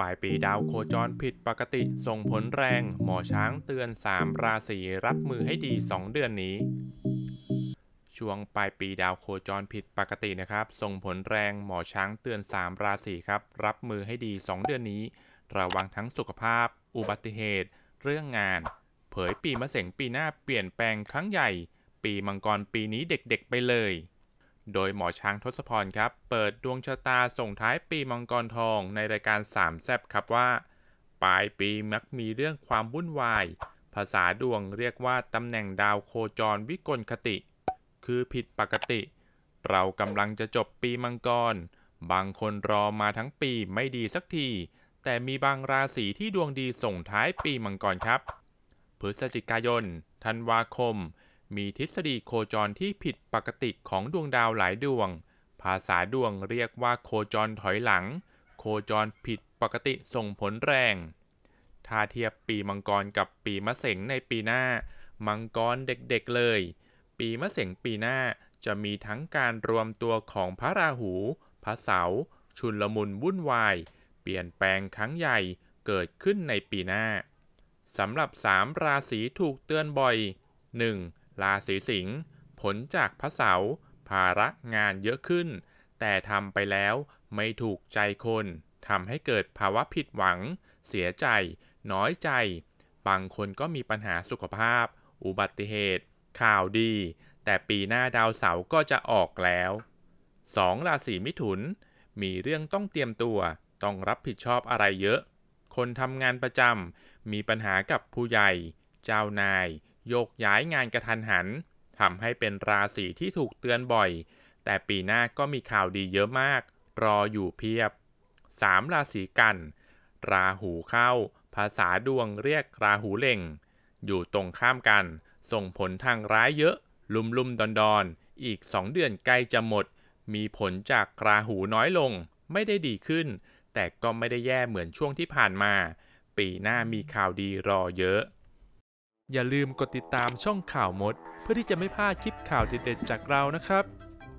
ปลายปีดาวโคจรผิดปกติ ส่งผลแรง หมอช้างเตือน 3 ราศี รับมือให้ดี 2 เดือนนี้ ช่วงปลายปีดาวโคจรผิดปกตินะครับ ส่งผลแรงหมอช้างเตือน 3 ราศีครับ รับมือให้ดี 2 เดือนนี้ ระวังทั้งสุขภาพ อุบัติเหตุ เรื่องงาน เผยปีมะเส็งปีหน้าเปลี่ยนแปลงครั้งใหญ่ ปีมังกรปีนี้เด็กๆไปเลยโดยหมอช้างทศพรครับ เปิดดวงชะตาส่งท้ายปีมังกรทองในรายการสามแซบครับว่า ปลายปีมักมีเรื่องความวุ่นวาย ภาษาดวงเรียกว่าตำแหน่งดาวโคจรวิกลคติ คือผิดปกติ เรากำลังจะจบปีมังกร บางคนรอมาทั้งปีไม่ดีสักที แต่มีบางราศีที่ดวงดีส่งท้ายปีมังกร ครับพฤศจิกายนธันวาคมมีทฤษฎีโคจรที่ผิดปกติของดวงดาวหลายดวง ภาษาดวงเรียกว่าโคจรถอยหลัง โคจรผิดปกติส่งผลแรง ถ้าเทียบปีมังกรกับปีมะเสงในปีหน้า มังกรเด็กๆเลย ปีมะเสงปีหน้าจะมีทั้งการรวมตัวของพระราหู พระเสาร์ชุนลมุนวุ่นวาย เปลี่ยนแปลงครั้งใหญ่เกิดขึ้นในปีหน้าสำหรับ3ราศีถูกเตือนบ่อย 1. ราศีสิงห์ผลจากพระเสา ภาระงานเยอะขึ้น แต่ทำไปแล้วไม่ถูกใจคนทำให้เกิดภาวะผิดหวัง เสียใจ น้อยใจ บางคนก็มีปัญหาสุขภาพ อุบัติเหตุ ข่าวดี แต่ปีหน้าดาวเสาร์ก็จะออกแล้ว2ราศีมิถุน มีเรื่องต้องเตรียมตัวต้องรับผิดชอบอะไรเยอะ คนทำงานประจำมีปัญหากับผู้ใหญ่ เจ้านายยกย้ายงานกระทันหันทำให้เป็นราศีที่ถูกเตือนบ่อย แต่ปีหน้าก็มีข่าวดีเยอะมาก รออยู่เพียบ 3 ราศีกัน ราหูเข้า ภาษาดวงเรียกราหูเล่ง อยู่ตรงข้ามกัน ส่งผลทางร้ายเยอะ ลุมลุมดอนดอนอีก 2 เดือนใกล้จะหมด มีผลจากราหูน้อยลง ไม่ได้ดีขึ้น แต่ก็ไม่ได้แย่เหมือนช่วงที่ผ่านมา ปีหน้ามีข่าวดีรอเยอะอย่าลืมกดติดตามช่องข่าวมด เพื่อที่จะไม่พลาดคลิปข่าวเด็ดๆจากเรานะครับ